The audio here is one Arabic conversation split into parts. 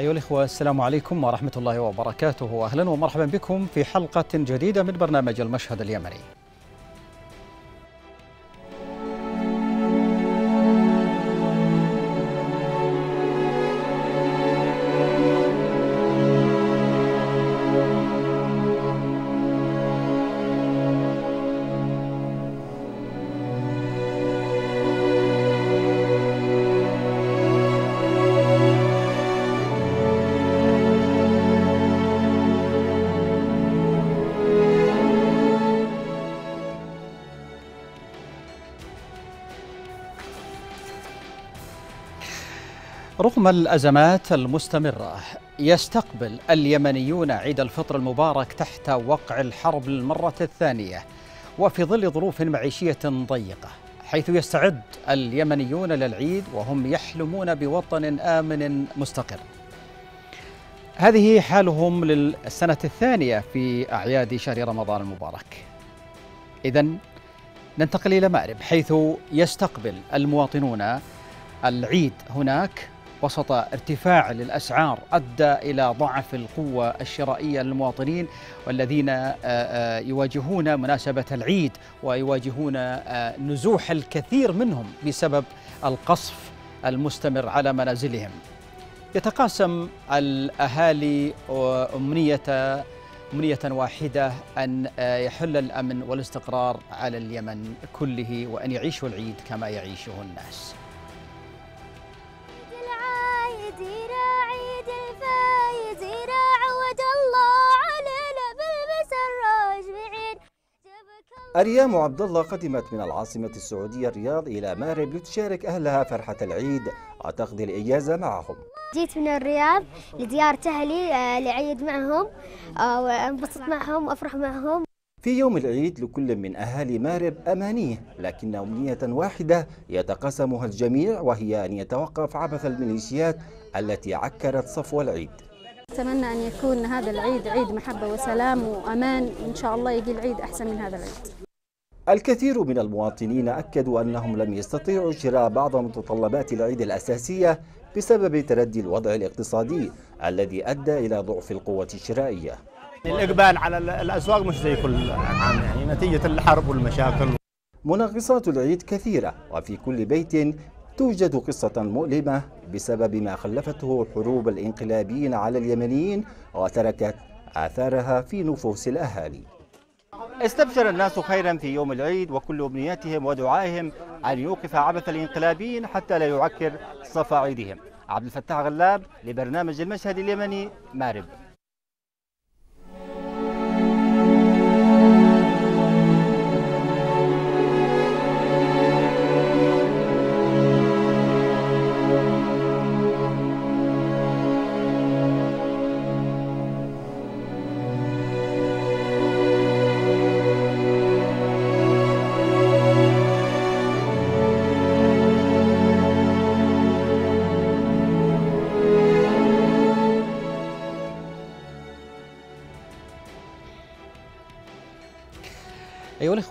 أيها الإخوة السلام عليكم ورحمة الله وبركاته أهلا ومرحبا بكم في حلقة جديدة من برنامج المشهد اليمني رغم الأزمات المستمرة يستقبل اليمنيون عيد الفطر المبارك تحت وقع الحرب للمرة الثانية وفي ظل ظروف معيشية ضيقة حيث يستعد اليمنيون للعيد وهم يحلمون بوطن آمن مستقر هذه حالهم للسنة الثانية في أعياد شهر رمضان المبارك إذا ننتقل إلى مأرب حيث يستقبل المواطنون العيد هناك وسط ارتفاع للأسعار أدى إلى ضعف القوة الشرائية للمواطنين والذين آه، آه، يواجهون مناسبة العيد ويواجهون آه، نزوح الكثير منهم بسبب القصف المستمر على منازلهم يتقاسم الأهالي أمنية أمنية واحدة أن يحل الأمن والاستقرار على اليمن كله وأن يعيشوا العيد كما يعيشه الناس أريام عبد الله قدمت من العاصمة السعودية الرياض إلى مأرب لتشارك أهلها فرحة العيد وتقضي الإجازة معهم جيت من الرياض لزيارة أهلي آه، لعيد معهم آه، وأنبسط معهم وأفرح معهم في يوم العيد لكل من أهالي مارب أمانيه لكن أمنية واحدة يتقاسمها الجميع وهي أن يتوقف عبث الميليشيات التي عكرت صفو العيد أتمنى أن يكون هذا العيد عيد محبة وسلام وأمان وإن شاء الله يجي العيد أحسن من هذا العيد الكثير من المواطنين أكدوا أنهم لم يستطيعوا شراء بعض متطلبات العيد الأساسية بسبب تردي الوضع الاقتصادي الذي أدى إلى ضعف القوة الشرائية الإقبال على الأسواق مش زي كل عام يعني نتيجة الحرب والمشاكل مناقصات العيد كثيرة وفي كل بيت توجد قصة مؤلمة بسبب ما خلفته حروب الانقلابيين على اليمنيين وتركت آثارها في نفوس الأهالي استبشر الناس خيرا في يوم العيد وكل أمنياتهم ودعائهم أن يوقف عبث الانقلابيين حتى لا يعكر صفا عيدهم عبد الفتاح غلاب لبرنامج المشهد اليمني مارب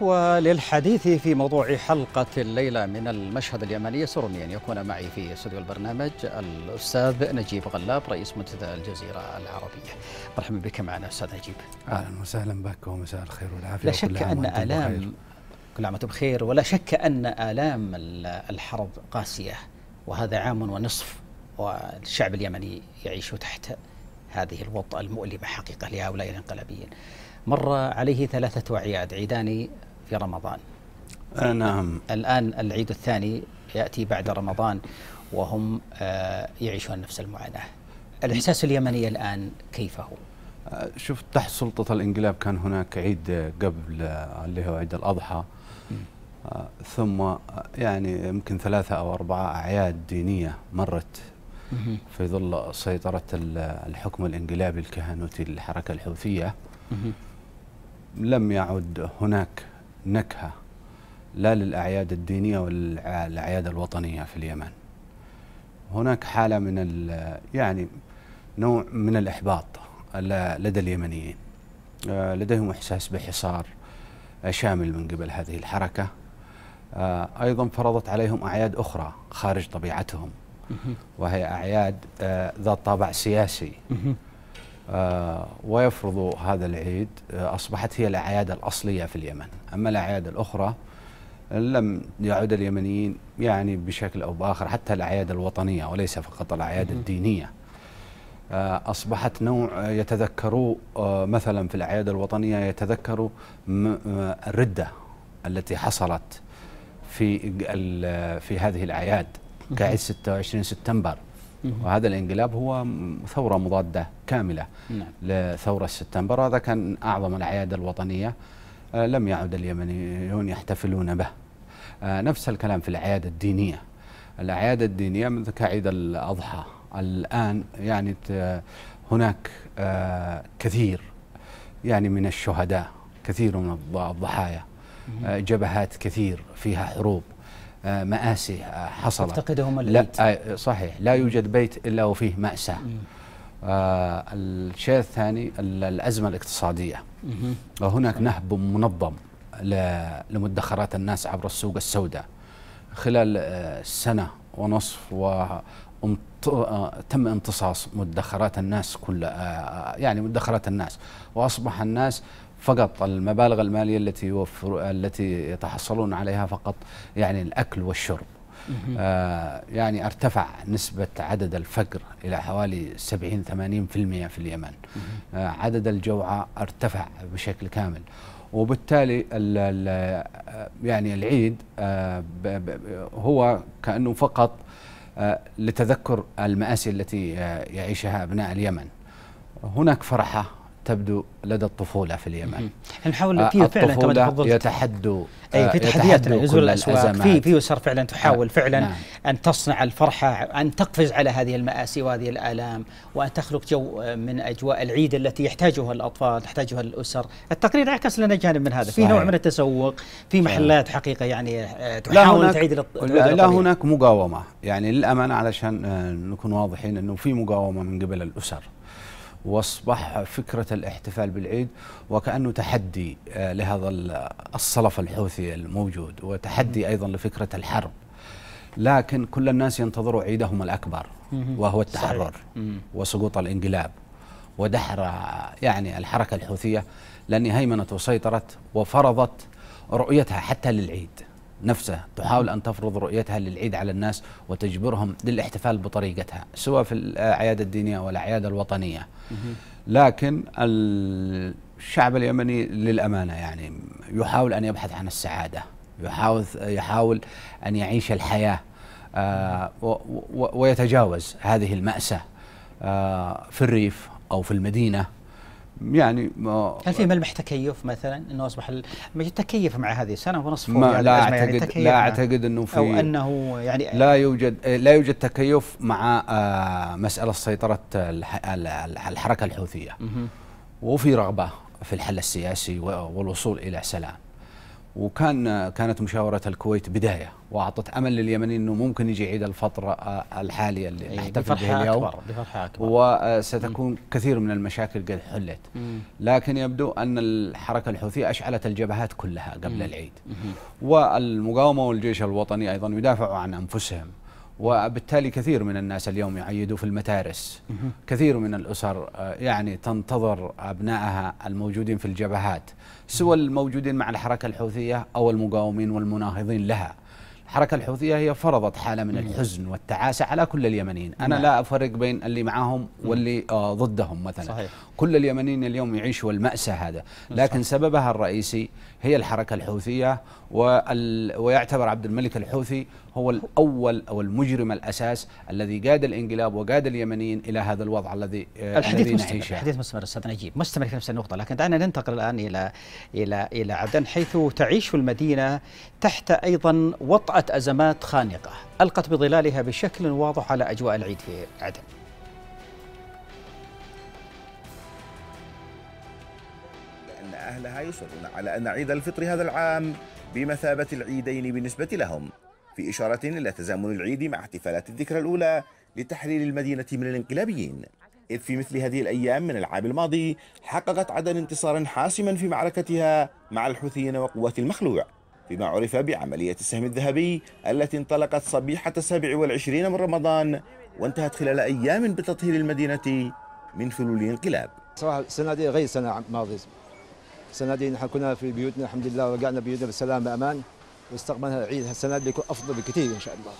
وللحديث في موضوع حلقة الليلة من المشهد اليمني يسرني أن يكون معي في استوديو البرنامج الأستاذ نجيب غلاب رئيس منتدى الجزيرة العربية مرحبا بك معنا أستاذ نجيب أهلا وسهلا بك ومساء الخير والعافية لا شك أن آلام كل عام وأنتم بخير ولا شك أن آلام الحرب قاسية وهذا عام ونصف والشعب اليمني يعيش تحت هذه الوطأة المؤلمة حقيقة لهؤلاء الانقلابيين مر عليه ثلاثة أعياد عيدان في رمضان آه، نعم الآن العيد الثاني يأتي بعد رمضان وهم آه، يعيشون نفس المعاناة الإحساس اليمني الآن كيف هو؟ آه، شوف تحت سلطة الانقلاب كان هناك عيد قبل اللي هو عيد الأضحى ثم يعني يمكن ثلاثة أو أربعة أعياد دينية مرت في ظل سيطرة الحكم الانقلابي الكهنوتي للحركة الحوثية لم يعد هناك نكهة لا للأعياد الدينية ولا للأعياد الوطنية في اليمن هناك حالة من يعني نوع من الإحباط لدى اليمنيين آه، لديهم إحساس بحصار شامل من قبل هذه الحركة آه، أيضا فرضت عليهم أعياد أخرى خارج طبيعتهم وهي أعياد آه، ذات طابع سياسي آه، ويفرض هذا العيد آه، أصبحت هي الأعياد الأصلية في اليمن أما الأعياد الأخرى لم يعد اليمنيين يعني بشكل أو بآخر حتى الأعياد الوطنية وليس فقط الأعياد الدينية آه، أصبحت نوع يتذكروا مثلا في الأعياد الوطنية يتذكروا الردة التي حصلت في في هذه الأعياد كعيد 26 سبتمبر وهذا الانقلاب هو ثورة مضادة كاملة نعم. لثورة سبتمبر هذا كان أعظم الأعياد الوطنية آه، لم يعد اليمنيون يحتفلون به آه، نفس الكلام في الأعياد الدينية الأعياد الدينية مثل كعيد الأضحى الآن يعني هناك آه، كثير يعني من الشهداء كثير من الضحايا جبهات كثير فيها حروب مآسي حصلت تفتقدهم البيت لا آه، صحيح لا يوجد بيت إلا وفيه مأساة آه الشيء الثاني الأزمة الاقتصادية وهناك نهب منظم لمدخرات الناس عبر السوق السوداء خلال آه، سنة ونصف و آه، تم امتصاص مدخرات الناس كل يعني مدخرات الناس واصبح الناس فقط المبالغ الماليه التي يوفر التي يتحصلون عليها فقط يعني الاكل والشرب آه يعني ارتفع نسبة عدد الفقر إلى حوالي 70-80% في اليمن آه عدد الجوعى ارتفع بشكل كامل وبالتالي الـ الـ آه، يعني العيد آه هو كأنه فقط آه، لتذكر المآسي التي آه، يعيشها أبناء اليمن هناك فرحة تبدو لدى الطفولة في اليمن نحاول يعني في آه، فعلا كما تفضلت يتحدوا اي آه، في تحديات نزول الاسواق في في اسر فعلا تحاول آه، فعلا نعم. ان تصنع الفرحه ان تقفز على هذه الماسي وهذه الالام وان تخلق جو من اجواء العيد التي يحتاجها الاطفال تحتاجها الاسر التقرير عكس لنا جانب من هذا في نوع من التسوق في محلات حقيقه يعني تحاول لا تعيد لا, لا هناك مقاومه يعني للامانه علشان نكون واضحين انه في مقاومه من قبل الاسر واصبح فكره الاحتفال بالعيد وكانه تحدي آه، لهذا الصلف الحوثي الموجود وتحدي ايضا لفكره الحرب لكن كل الناس ينتظروا عيدهم الاكبر وهو التحرر وسقوط الانقلاب ودحر آه، يعني الحركه الحوثيه لان هيمنت وسيطرت وفرضت رؤيتها حتى للعيد نفسه تحاول أن تفرض رؤيتها للعيد على الناس وتجبرهم للاحتفال بطريقتها سواء في الأعياد الدينية والأعياد الوطنية لكن الشعب اليمني للأمانة يعني يحاول أن يبحث عن السعادة يحاول, يحاول أن يعيش الحياة آه، ويتجاوز هذه المأساة آه، في الريف أو في المدينة يعني ما هل في ملمح تكيف مثلا انه اصبح تكيف مع هذه السنه ونصف ما لا اعتقد يعني لا يعني اعتقد انه في او انه يعني لا يوجد لا يوجد تكيف مع آه، مساله سيطره الحركه الحوثيه وفي رغبه في الحل السياسي والوصول الى سلام وكان كانت مشاورة الكويت بداية وأعطت أمل لليمنيين أنه ممكن يجي عيد الفطر آه، الحالية اللي احتفل إيه، بها اليوم أكبر بفرحة أكبر وستكون آه، مم. كثير من المشاكل قد حلت مم. لكن يبدو أن الحركة الحوثية أشعلت الجبهات كلها قبل مم. العيد مم. والمقاومة والجيش الوطني أيضا يدافعوا عن أنفسهم وبالتالي كثير من الناس اليوم يعيدوا في المدارس كثير من الأسر آه، يعني تنتظر أبنائها الموجودين في الجبهات سوى الموجودين مع الحركة الحوثية أو المقاومين والمناهضين لها الحركة الحوثية هي فرضت حالة من الحزن والتعاسة على كل اليمنيين أنا نعم. لا أفرق بين اللي معاهم واللي آه، ضدهم مثلا صحيح. كل اليمنيين اليوم يعيشوا المأساة هذا نعم. لكن سببها الرئيسي هي الحركة الحوثية ويعتبر عبد الملك الحوثي هو الأول أو المجرم الأساس الذي قاد الانقلاب وقاد اليمنيين إلى هذا الوضع الذي آه، الحديث الذي مستمر نعيشه. الحديث مستمر أستاذ نجيب مستمر في نفس النقطة لكن دعنا ننتقل الآن إلى إلى إلى عدن حيث تعيش المدينة تحت أيضا وطأة أزمات خانقة ألقت بظلالها بشكل واضح على أجواء العيد في عدن لها يصرون على أن عيد الفطر هذا العام بمثابة العيدين بالنسبة لهم في إشارة إلى تزامن العيد مع احتفالات الذكرى الأولى لتحرير المدينة من الانقلابيين إذ في مثل هذه الأيام من العام الماضي حققت عدن انتصارا حاسما في معركتها مع الحوثيين وقوات المخلوع فيما عرف بعملية السهم الذهبي التي انطلقت صبيحة 27 من رمضان وانتهت خلال أيام بتطهير المدينة من فلول الانقلاب صراحة السنة دي غير السنة الماضية السنه دي نحن كنا في بيوتنا الحمد لله ورجعنا بيوتنا بالسلام بامان واستقبلنا العيد السنه دي بيكون افضل بكثير ان شاء الله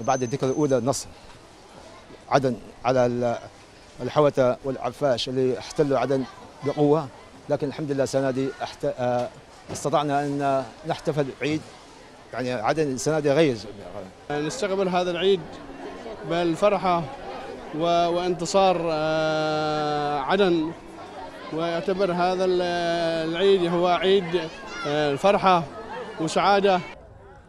وبعد الذكرى الاولى نصر عدن على الحوته والعفاش اللي احتلوا عدن بقوه لكن الحمد لله السنه دي احت... آه، استطعنا ان نحتفل عيد يعني عدن السنه دي غير نستقبل هذا العيد بالفرحه وانتصار آه، عدن ويعتبر هذا العيد هو عيد آه، الفرحة وسعادة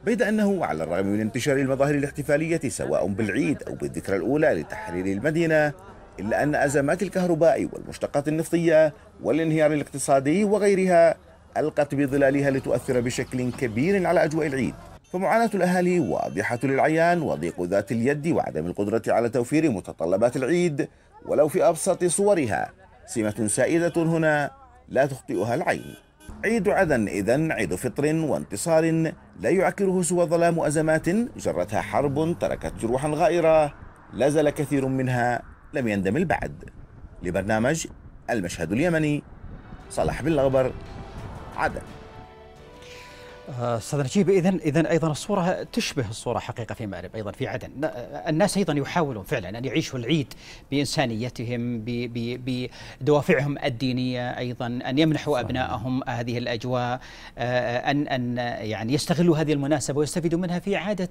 بيد أنه على الرغم من انتشار المظاهر الاحتفالية سواء بالعيد أو بالذكرى الأولى لتحرير المدينة إلا أن أزمات الكهرباء والمشتقات النفطية والانهيار الاقتصادي وغيرها ألقت بظلالها لتؤثر بشكل كبير على أجواء العيد فمعاناة الأهالي واضحة للعيان وضيق ذات اليد وعدم القدرة على توفير متطلبات العيد ولو في أبسط صورها سمة سائدة هنا لا تخطئها العين عيد عدن إذا عيد فطر وانتصار لا يعكره سوى ظلام أزمات جرتها حرب تركت جروحا غائرة لازل كثير منها لم يندمل بعد لبرنامج المشهد اليمني صلاح بالغبر عدن آه، استاذ نجيب اذا اذا ايضا الصوره تشبه الصوره حقيقه في مأرب ايضا في عدن آه، الناس ايضا يحاولون فعلا ان يعيشوا العيد بانسانيتهم بدوافعهم الدينيه ايضا ان يمنحوا ابنائهم هذه الاجواء آه، ان ان يعني يستغلوا هذه المناسبه ويستفيدوا منها في اعاده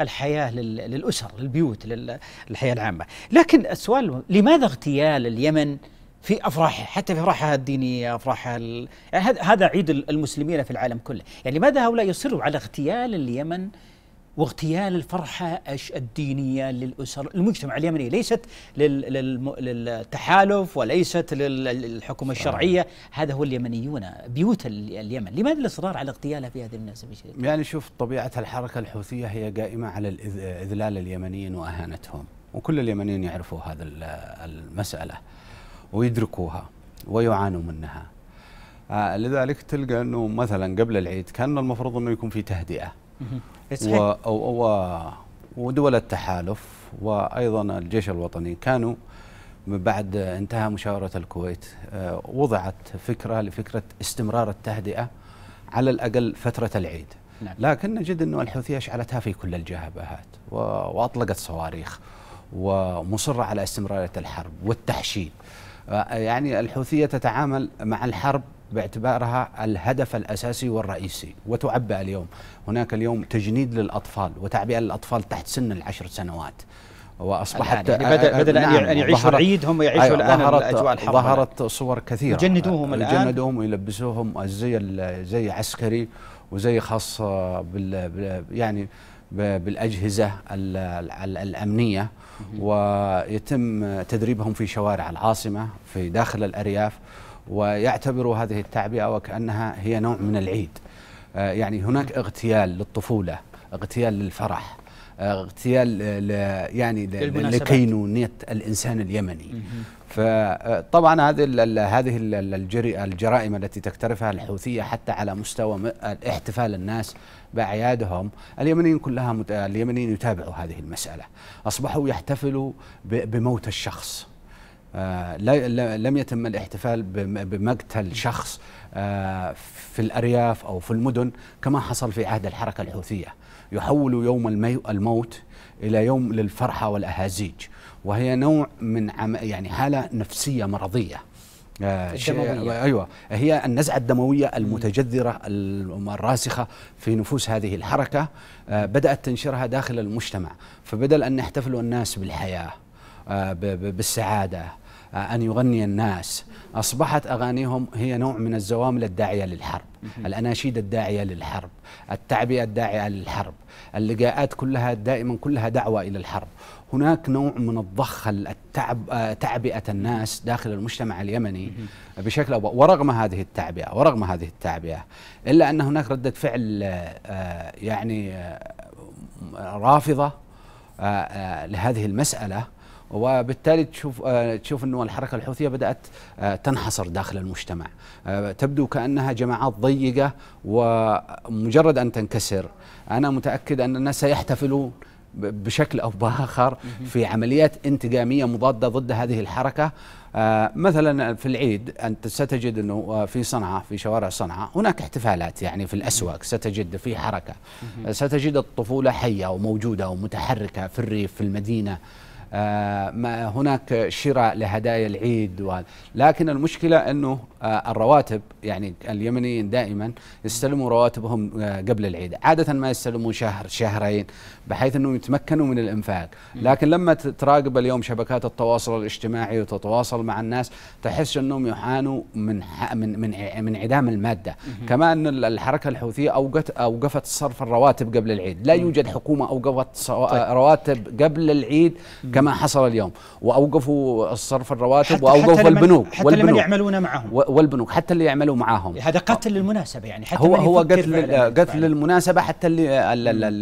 الحياه للاسر للبيوت للحياه العامه لكن السؤال لماذا اغتيال اليمن في افراحها حتى في افراحها الدينيه افراحها ال... يعني هذا عيد المسلمين في العالم كله يعني لماذا هؤلاء يصروا على اغتيال اليمن واغتيال الفرحة الدينية للأسر المجتمع اليمني ليست للتحالف وليست للحكومة الشرعية هذا هو اليمنيون بيوت اليمن لماذا الإصرار على اغتيالها في هذه المناسبة يعني شوف طبيعة الحركة الحوثية هي قائمة على إذلال اليمنيين وأهانتهم وكل اليمنيين يعرفوا هذا المسألة ويدركوها ويعانوا منها آه، لذلك تلقى انه مثلا قبل العيد كان المفروض انه يكون في تهدئه و... و... و... ودول التحالف وايضا الجيش الوطني كانوا بعد انتهى مشاوره الكويت آه، وضعت فكره لفكره استمرار التهدئه على الاقل فتره العيد نعم. لكن نجد انه الحوثيه اشعلتها في كل الجبهات واطلقت صواريخ ومصره على استمراريه الحرب والتحشيد يعني الحوثية تتعامل مع الحرب باعتبارها الهدف الأساسي والرئيسي وتعبئ اليوم هناك اليوم تجنيد للأطفال وتعبئة للأطفال تحت سن العشر سنوات واصبحت يعني بدل, آه، بدل نعم ان يعيشوا العيد هم يعيشوا أيوة الان الاجواء الحرب ظهرت صور كثيره يجندوهم الان يجندوهم ويلبسوهم زي زي عسكري وزي خاص بال يعني بالاجهزه الامنيه ويتم تدريبهم في شوارع العاصمة في داخل الأرياف ويعتبروا هذه التعبئة وكأنها هي نوع من العيد آه، يعني هناك اغتيال للطفولة اغتيال للفرح اغتيال آه، ل يعني لكينونيه الانسان اليمني فطبعا آه، هذه هذه الجرائم التي تقترفها الحوثيه حتى على مستوى احتفال الناس باعيادهم اليمنيين كلها مت... اليمنيين يتابعوا هذه المساله اصبحوا يحتفلوا بموت الشخص آه، لم يتم الاحتفال بمقتل شخص في الارياف او في المدن كما حصل في عهد الحركه الحوثيه يحول يوم الموت الى يوم للفرحه والاهازيج وهي نوع من عم يعني حاله نفسيه مرضيه آه، الدموية. ايوه هي النزعه الدمويه المتجذره الراسخه في نفوس هذه الحركه آه، بدات تنشرها داخل المجتمع فبدل ان يحتفلوا الناس بالحياه آه، بالسعاده آه، أن يغني الناس أصبحت أغانيهم هي نوع من الزوامل الداعية للحرب الأناشيد الداعية للحرب التعبئة الداعية للحرب اللقاءات كلها دائما كلها دعوة إلى الحرب هناك نوع من الضخ التعب آه، تعبئة الناس داخل المجتمع اليمني بشكل أو ورغم هذه التعبئة ورغم هذه التعبئة إلا أن هناك ردة فعل آه، يعني رافضة لهذه المسألة وبالتالي تشوف آه، تشوف انه الحركه الحوثيه بدات آه، تنحصر داخل المجتمع آه، تبدو كانها جماعات ضيقه ومجرد ان تنكسر انا متاكد ان الناس سيحتفلون بشكل او باخر في عمليات انتقاميه مضاده ضد هذه الحركه مثلا في العيد انت ستجد انه في صنعاء في شوارع صنعاء هناك احتفالات يعني في الاسواق ستجد في حركه ستجد الطفوله حيه وموجوده ومتحركه في الريف في المدينه آه، ما هناك شراء لهدايا العيد وهذا لكن المشكلة أنه آه، الرواتب يعني اليمنيين دائما يستلموا رواتبهم آه، قبل العيد عادة ما يستلموا شهر شهرين بحيث أنهم يتمكنوا من الإنفاق لكن لما تراقب اليوم شبكات التواصل الاجتماعي وتتواصل مع الناس تحس أنهم يعانوا من من من من عدام المادة كما أن الحركة الحوثية أوقت أوقفت صرف الرواتب قبل العيد لا يوجد حكومة أوقفت طيب. رواتب قبل العيد كما كما حصل اليوم واوقفوا الصرف الرواتب حتى واوقفوا حتى البنوك حتى والبنوك اللي يعملون معهم والبنوك حتى اللي يعملوا معاهم هذا قتل للمناسبه يعني حتى هو هو قتل قتل للمناسبه حتى اللي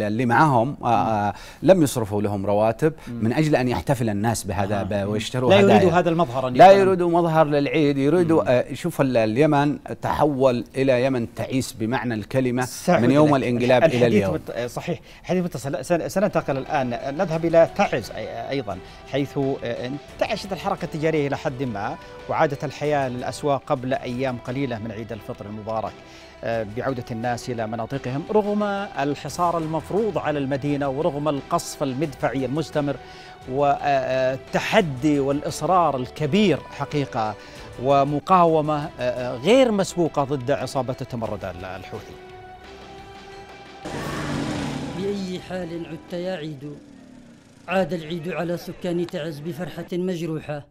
اللي معاهم آه، آه، لم يصرفوا لهم رواتب من اجل ان يحتفل الناس بهذا آه. ويشتروا لا يريدوا هذا المظهر لا يريدوا مظهر للعيد يريدوا شوف اليمن تحول الى يمن تعيس بمعنى الكلمه من يوم الانقلاب الى اليوم صحيح حديث متصل سننتقل الان نذهب الى تعز ايضا أيضا حيث آه، انتعشت الحركة التجارية إلى حد ما وعادت الحياة للأسواق قبل أيام قليلة من عيد الفطر المبارك آه، بعودة الناس إلى مناطقهم رغم الحصار المفروض على المدينة ورغم القصف المدفعي المستمر والتحدي آه، والإصرار الكبير حقيقة ومقاومة غير مسبوقة ضد عصابة التمرد الحوثي بأي حال عدت يا عيد عاد العيد على سكان تعز بفرحة مجروحة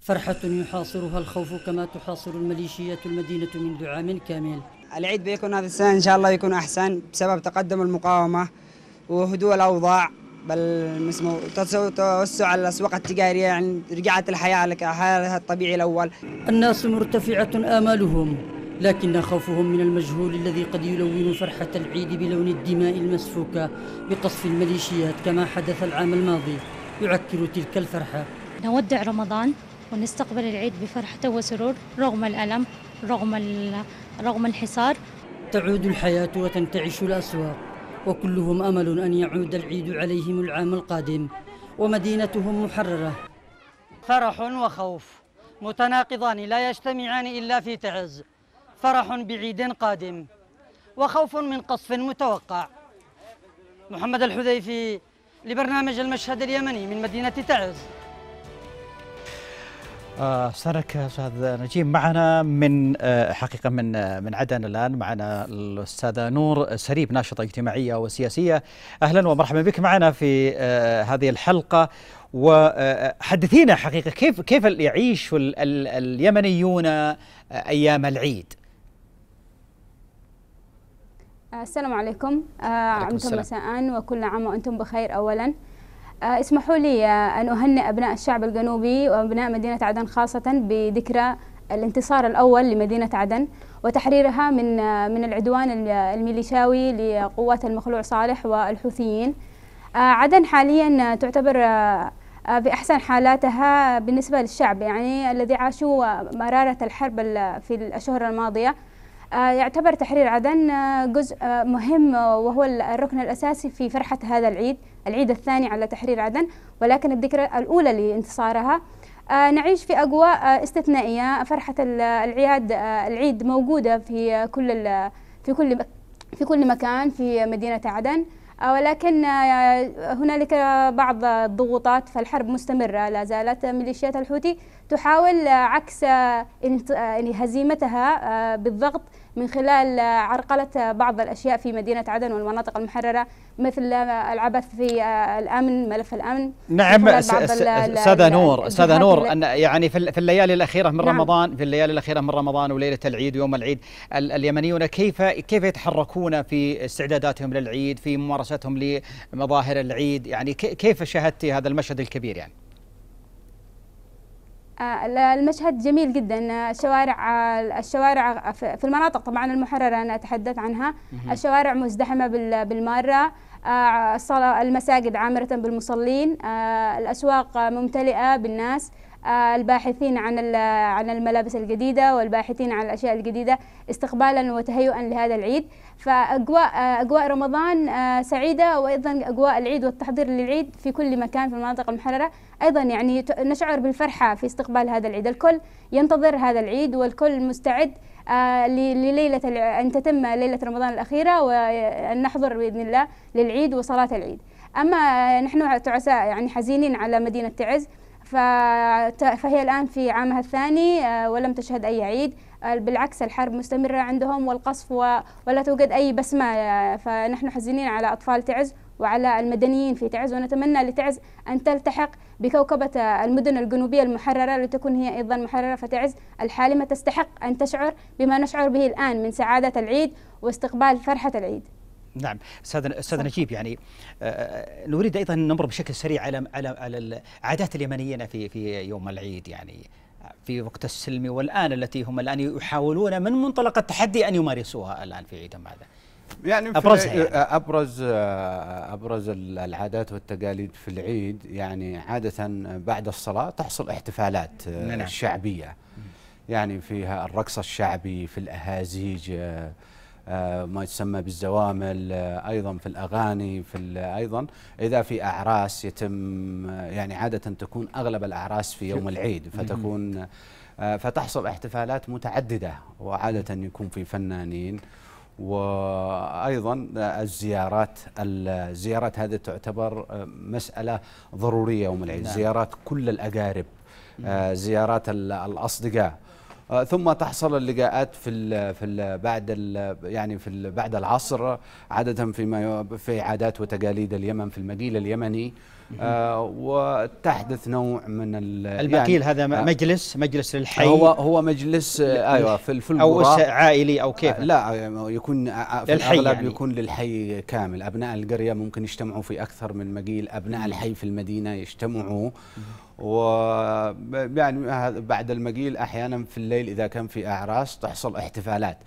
فرحة يحاصرها الخوف كما تحاصر الميليشيات المدينة منذ عام كامل العيد بيكون هذا السنة إن شاء الله يكون أحسن بسبب تقدم المقاومة وهدوء الأوضاع بل توسع الأسواق التجارية يعني رجعت الحياة لحالها الطبيعي الأول الناس مرتفعة آمالهم لكن خوفهم من المجهول الذي قد يلون فرحة العيد بلون الدماء المسفوكة بقصف الميليشيات كما حدث العام الماضي يعكر تلك الفرحة نودع رمضان ونستقبل العيد بفرحة وسرور رغم الألم رغم, رغم الحصار تعود الحياة وتنتعش الأسواق وكلهم أمل أن يعود العيد عليهم العام القادم ومدينتهم محررة فرح وخوف متناقضان لا يجتمعان إلا في تعز فرح بعيد قادم وخوف من قصف متوقع محمد الحذيفي لبرنامج المشهد اليمني من مدينة تعز آه، استاذك استاذ نجيب معنا من آه، حقيقه من آه، من عدن الان معنا الاستاذه نور سريب ناشطه اجتماعيه وسياسيه اهلا ومرحبا بك معنا في هذه الحلقه وحدثينا حقيقه كيف كيف يعيش اليمنيون ايام العيد السلام عليكم آه، عمتم مساء وكل عام وأنتم بخير أولا آه، اسمحوا لي آه، أن أهنئ أبناء الشعب الجنوبي وأبناء مدينة عدن خاصة بذكرى الانتصار الأول لمدينة عدن وتحريرها من من العدوان الميليشاوي لقوات المخلوع صالح والحوثيين عدن حاليا تعتبر بأحسن حالاتها بالنسبة للشعب يعني الذي عاشوا مرارة الحرب في الأشهر الماضية آه، يعتبر تحرير عدن آه، جزء آه، مهم وهو الركن الأساسي في فرحة هذا العيد العيد الثاني على تحرير عدن ولكن الذكرى الأولى لانتصارها نعيش في أجواء استثنائية فرحة العياد العيد موجودة في كل في كل في كل مكان في مدينة عدن ولكن آه، هنالك بعض الضغوطات فالحرب مستمرة لا زالت ميليشيات الحوثي تحاول عكس آه، آه، يعني هزيمتها بالضغط من خلال عرقلة بعض الأشياء في مدينة عدن والمناطق المحررة مثل العبث في آه، الأمن ملف الأمن نعم أستاذة نور أستاذة نور أن يعني في الليالي الأخيرة من نعم. رمضان في الليالي الأخيرة من رمضان وليلة العيد ويوم العيد اليمنيون كيف كيف يتحركون في استعداداتهم للعيد في ممارستهم لمظاهر العيد يعني كيف شاهدتي هذا المشهد الكبير يعني آه، المشهد جميل جدا آه، الشوارع آه، الشوارع في المناطق طبعا المحرره انا اتحدث عنها الشوارع مزدحمه بالماره المساجد عامره بالمصلين الاسواق ممتلئه بالناس الباحثين عن عن الملابس الجديده والباحثين عن الاشياء الجديده استقبالا وتهيئا لهذا العيد فاجواء اجواء رمضان آه، سعيده وايضا اجواء العيد والتحضير للعيد في كل مكان في المناطق المحرره ايضا يعني نشعر بالفرحه في استقبال هذا العيد الكل ينتظر هذا العيد والكل مستعد آه، لليله ان تتم ليله رمضان الاخيره وان نحضر باذن الله للعيد وصلاه العيد اما نحن تعساء يعني حزينين على مدينه تعز فهي الآن في عامها الثاني آه، ولم تشهد أي عيد بالعكس الحرب مستمرة عندهم والقصف ولا توجد أي بسمة فنحن حزينين على أطفال تعز وعلى المدنيين في تعز ونتمنى لتعز أن تلتحق بكوكبة المدن الجنوبية المحررة لتكون هي أيضا محررة فتعز الحالمة تستحق أن تشعر بما نشعر به الآن من سعادة العيد واستقبال فرحة العيد نعم استاذ استاذ نجيب يعني آه، آه، نريد ايضا ان نمر بشكل سريع على على على العادات اليمنيين في في يوم العيد يعني في وقت السلم والآن التي هم الآن يحاولون من منطلق التحدي أن يمارسوها الآن في عيدهم هذا يعني أبرز, يعني. أبرز أبرز العادات والتقاليد في العيد يعني عادة بعد الصلاة تحصل احتفالات آه، نعم. شعبية يعني فيها الرقص الشعبي في الأهازيج آه، آه، ما يسمى بالزوامل آه، ايضا في الاغاني في ايضا اذا في اعراس يتم آه، يعني عاده تكون اغلب الاعراس في يوم العيد فتكون فتحصل احتفالات متعدده وعاده يكون في فنانين وايضا الزيارات الزيارات هذه تعتبر مساله ضروريه يوم العيد نعم. زيارات كل الاقارب زيارات الاصدقاء آه، ثم تحصل اللقاءات في الـ في الـ بعد الـ يعني في بعد العصر عاده فيما في عادات وتقاليد اليمن في المجيل اليمني آه وتحدث نوع من البقيل يعني هذا آه. مجلس مجلس للحي هو هو مجلس آه، ايوه في في او عائلي او كيف آه، لا يكون في الاغلب يعني. يكون للحي كامل ابناء القريه ممكن يجتمعوا في اكثر من مجيل ابناء الحي في المدينه يجتمعوا و يعني بعد المجيل احيانا في الليل اذا كان في اعراس تحصل احتفالات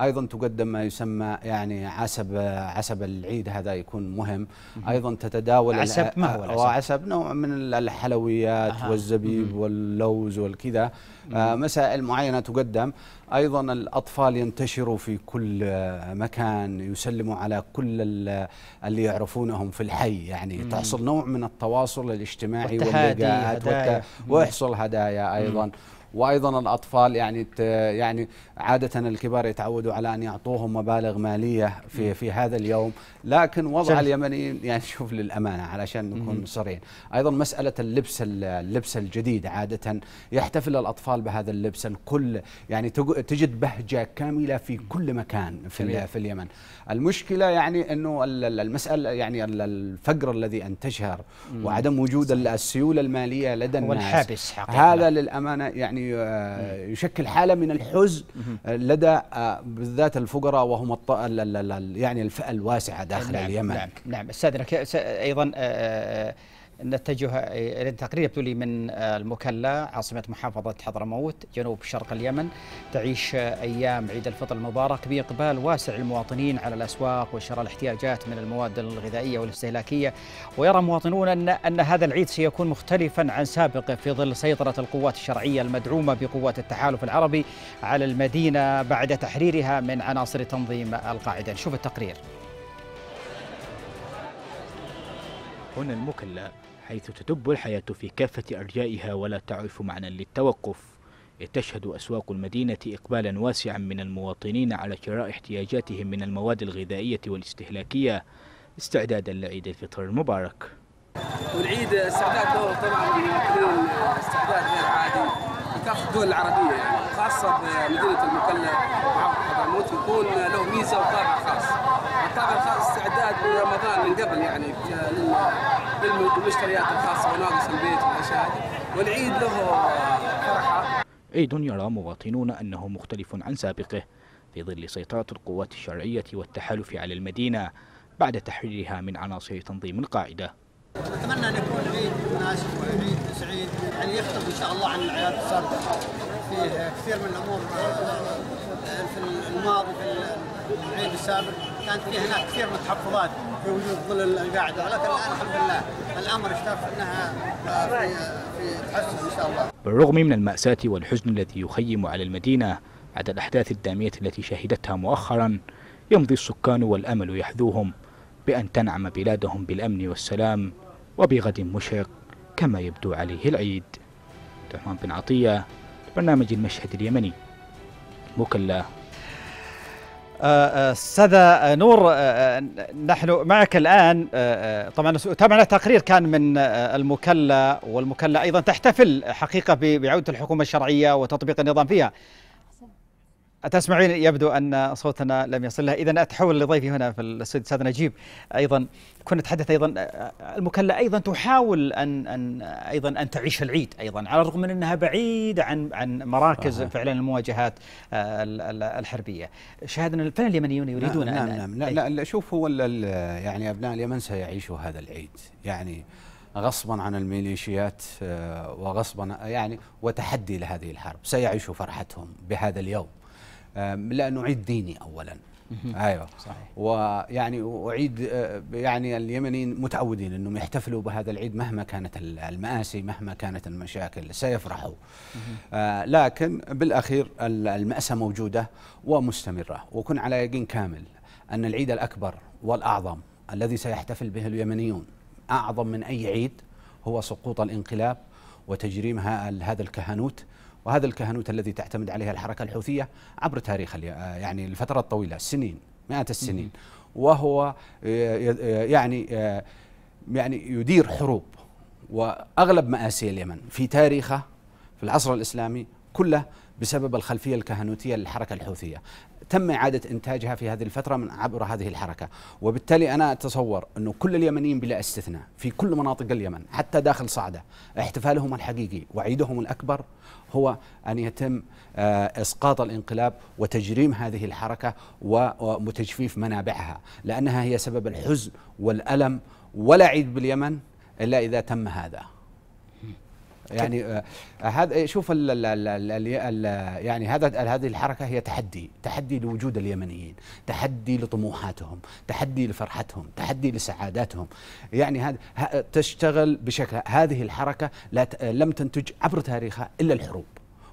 ايضا تقدم ما يسمى يعني عسب عسب العيد هذا يكون مهم ايضا تتداول عسب ما هو آه، العسب؟ عسب نوع من الحلويات أه. والزبيب واللوز والكذا آه، مسائل معينه تقدم ايضا الاطفال ينتشروا في كل آه، مكان يسلموا على كل اللي يعرفونهم في الحي يعني تحصل نوع من التواصل الاجتماعي واللقاءات ويحصل هدايا ايضا مم. وايضا الاطفال يعني يعني عاده الكبار يتعودوا على ان يعطوهم مبالغ ماليه في في هذا اليوم لكن وضع اليمنيين يعني شوف للامانه علشان نكون صريحين ايضا مساله اللبس اللبس الجديد عاده يحتفل الاطفال بهذا اللبس الكل يعني تجد بهجه كامله في كل مكان في في اليمن المشكله يعني انه المساله يعني الفقر الذي انتشر وعدم وجود السيوله الماليه لدى الناس هذا للامانه يعني يعني, آه، يشكل حاله من الحزن آه، لدى آه، بالذات الفقراء وهم الط... يعني الفئه الواسعه داخل نعم اليمن نعم نعم استاذنا ايضا نتجه الى تقرير يبدو لي من المكلا عاصمه محافظه حضرموت جنوب شرق اليمن تعيش ايام عيد الفطر المبارك باقبال واسع المواطنين على الاسواق وشراء الاحتياجات من المواد الغذائيه والاستهلاكيه ويرى مواطنون ان ان هذا العيد سيكون مختلفا عن سابقه في ظل سيطره القوات الشرعيه المدعومه بقوات التحالف العربي على المدينه بعد تحريرها من عناصر تنظيم القاعده نشوف التقرير هنا المكلا حيث تدب الحياة في كافة أرجائها ولا تعرف معنى للتوقف تشهد أسواق المدينة إقبالا واسعا من المواطنين على شراء احتياجاتهم من المواد الغذائية والاستهلاكية استعدادا لعيد الفطر المبارك والعيد استعداد دوره طبعا استعداد غير عادي كافة الدول العربية يعني خاصة بمدينة المكلا وحضرموت يكون له ميزة وطابع خاص الخاص استعداد من رمضان من قبل يعني للمشتريات الخاصه وناقص البيت والاشياء والعيد له آه، فرحه عيد يرى مواطنون انه مختلف عن سابقه في ظل سيطره القوات الشرعيه والتحالف على المدينه بعد تحريرها من عناصر تنظيم القاعده. نتمنى ان يكون عيد مناسب وعيد سعيد يعني يختلف ان شاء الله عن الاعياد السابقه. فيه كثير من الامور في الماضي في العيد السابق كانت فيه هناك كثير من التحفظات في وجود ظل القاعده ولكن الان الحمد لله الامر اشتاف انها آه، في آه، في تحسن ان شاء الله. بالرغم من الماساه والحزن الذي يخيم على المدينه بعد الاحداث الداميه التي شهدتها مؤخرا يمضي السكان والامل يحذوهم بان تنعم بلادهم بالامن والسلام وبغد مشرق كما يبدو عليه العيد. عثمان بن عطيه برنامج المشهد اليمني مكلا استاذه أه، أه، نور أه، نحن معك الان طبعا تابعنا تقرير كان من المكلا والمكلا ايضا تحتفل حقيقه بعوده الحكومه الشرعيه وتطبيق النظام فيها أتسمعين يبدو أن صوتنا لم يصل لها إذا أتحول لضيفي هنا في الأستاذ أستاذ نجيب أيضا كنا نتحدث أيضا المكلة أيضا تحاول أن أن أيضا أن تعيش العيد أيضا على الرغم من أنها بعيدة عن عن مراكز آه. فعلا المواجهات آه، الحربية شاهدنا الفن اليمنيون يريدون نعم أن نعم, نعم،, نعم. لا, لا شوف هو يعني أبناء اليمن سيعيشوا هذا العيد يعني غصبا عن الميليشيات آه، وغصبا يعني وتحدي لهذه الحرب سيعيشوا فرحتهم بهذا اليوم لانه عيد ديني اولا ايوه صحيح ويعني وعيد آه، يعني اليمنيين متعودين انهم يحتفلوا بهذا العيد مهما كانت المآسي مهما كانت المشاكل سيفرحوا آه لكن بالاخير المأساة موجوده ومستمره وكن على يقين كامل ان العيد الاكبر والاعظم الذي سيحتفل به اليمنيون اعظم من اي عيد هو سقوط الانقلاب وتجريم هذا الكهنوت وهذا الكهنوت الذي تعتمد عليها الحركة الحوثية عبر تاريخ يعني الفترة الطويلة السنين مئات السنين وهو آه، آه، يعني آه، يعني يدير حروب وأغلب مآسي اليمن في تاريخه في العصر الإسلامي كله بسبب الخلفية الكهنوتية للحركة الحوثية تم إعادة إنتاجها في هذه الفترة من عبر هذه الحركة وبالتالي أنا أتصور أنه كل اليمنيين بلا استثناء في كل مناطق اليمن حتى داخل صعدة احتفالهم الحقيقي وعيدهم الأكبر هو أن يتم آه، إسقاط الانقلاب وتجريم هذه الحركة وتجفيف منابعها لأنها هي سبب الحزن والألم ولا عيد باليمن إلا إذا تم هذا يعني, يعني آه، هذا إيه، شوف ال ال ال الـ الـ يعني هذا هذه الحركه هي تحدي تحدي لوجود اليمنيين تحدي لطموحاتهم تحدي لفرحتهم تحدي لسعاداتهم يعني هذا تشتغل بشكل هذه الحركه لا لم تنتج عبر تاريخها الا الحروب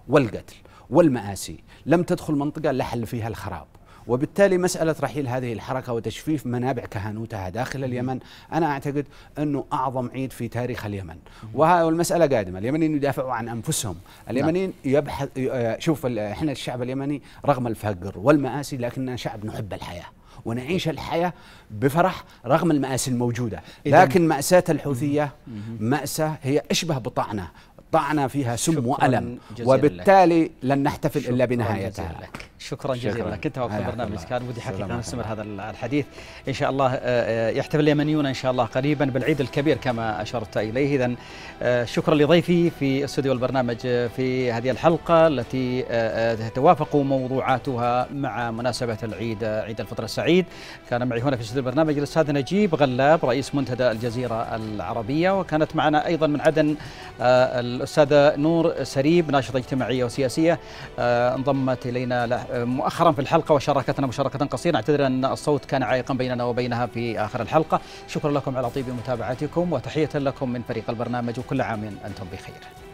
والقتل والمآسي لم تدخل منطقه لا حل فيها الخراب وبالتالي مسألة رحيل هذه الحركة وتجفيف منابع كهنوتها داخل اليمن أنا أعتقد أنه أعظم عيد في تاريخ اليمن وهذه المسألة قادمة اليمنيين يدافعوا عن أنفسهم نعم. اليمنيين يبحث آه، شوف احنا الشعب اليمني رغم الفقر والمآسي لكننا شعب نحب الحياة ونعيش إيه. الحياة بفرح رغم المآسي الموجودة لكن مأساة الحوثية مأساة هي أشبه بطعنة قطعنا فيها سم وألم وبالتالي لك. لن نحتفل إلا بنهايتها شكرا جزيلا لك انت وقت البرنامج كان ودي حقيقه نستمر هذا الحديث ان شاء الله آه، آه، يحتفل اليمنيون ان شاء الله قريبا بالعيد الكبير كما اشرت اليه اذا آه، شكرا لضيفي في استوديو البرنامج في هذه الحلقه التي تتوافق موضوعاتها مع مناسبه العيد عيد الفطر السعيد كان معي هنا في استوديو البرنامج الاستاذ نجيب غلاب رئيس منتدى الجزيره العربيه وكانت معنا ايضا من عدن الأستاذة نور سريب ناشطة اجتماعية وسياسية آه، انضمت إلينا آه، مؤخرا في الحلقة وشاركتنا مشاركة قصيرة نعتذر أن الصوت كان عائقا بيننا وبينها في آخر الحلقة شكرا لكم على طيب متابعتكم وتحية لكم من فريق البرنامج وكل عام أنتم بخير